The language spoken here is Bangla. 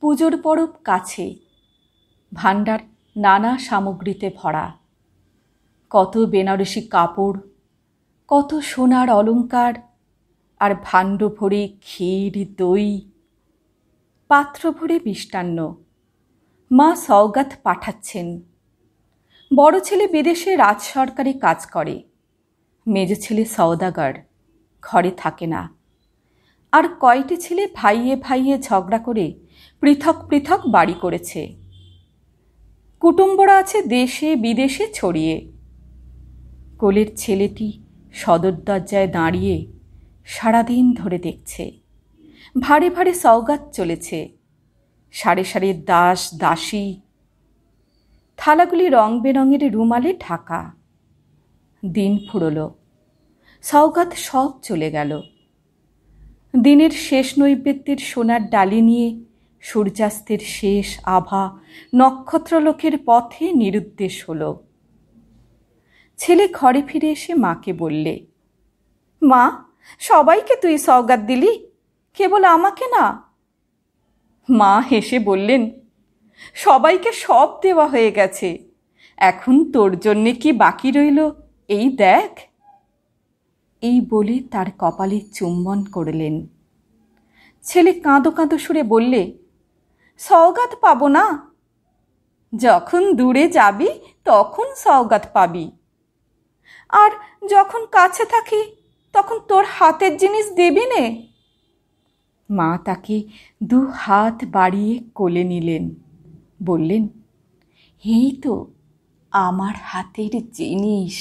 পুজোর পরব কাছে ভাণ্ডার নানা সামগ্রীতে ভরা কত বেনারসি কাপড় কত সোনার অলঙ্কার আর ভাণ্ড ভরে ক্ষীর দই পাত্র ভরে মিষ্টান্ন মা সওগাত পাঠাচ্ছেন বড় ছেলে বিদেশে রাজ সরকারি কাজ করে মেজ ছেলে সওদাগার ঘরে থাকে না আর কয়টি ছেলে ভাইয়ে ভাইয়ে ঝগড়া করে পৃথক পৃথক বাড়ি করেছে কুটুম্বরা আছে দেশে বিদেশে ছড়িয়ে কোলের ছেলেটি সদর দরজায় দাঁড়িয়ে সারাদিন ধরে দেখছে ভারে ভারে সওগাত চলেছে সারে সারে দাস দাসী থালাগুলি রং বেরঙের রুমালে ঢাকা দিন ফুরল সওগাত সব চলে গেল দিনের শেষ নৈবেদ্যের সোনার ডালি নিয়ে সূর্যাস্তের শেষ আভা নক্ষত্রলোকের পথে নিরুদ্দেশ হল ছেলে ঘরে ফিরে এসে মাকে বললে মা সবাইকে তুই সওগাত দিলি কেবল আমাকে না মা হেসে বললেন সবাইকে সব দেওয়া হয়ে গেছে এখন তোর জন্যে কি বাকি রইল এই দেখ এই বলে তার কপালে চুম্বন করলেন ছেলে কাঁদো কাঁদো সুরে বললে সওগাত পাবো না যখন দূরে যাবি তখন সওগাত পাবি আর যখন কাছে থাকি তখন তোর হাতের জিনিস দেবি নে মা তাকে দু হাত বাড়িয়ে কোলে নিলেন বললেন এই তো আমার হাতের জিনিস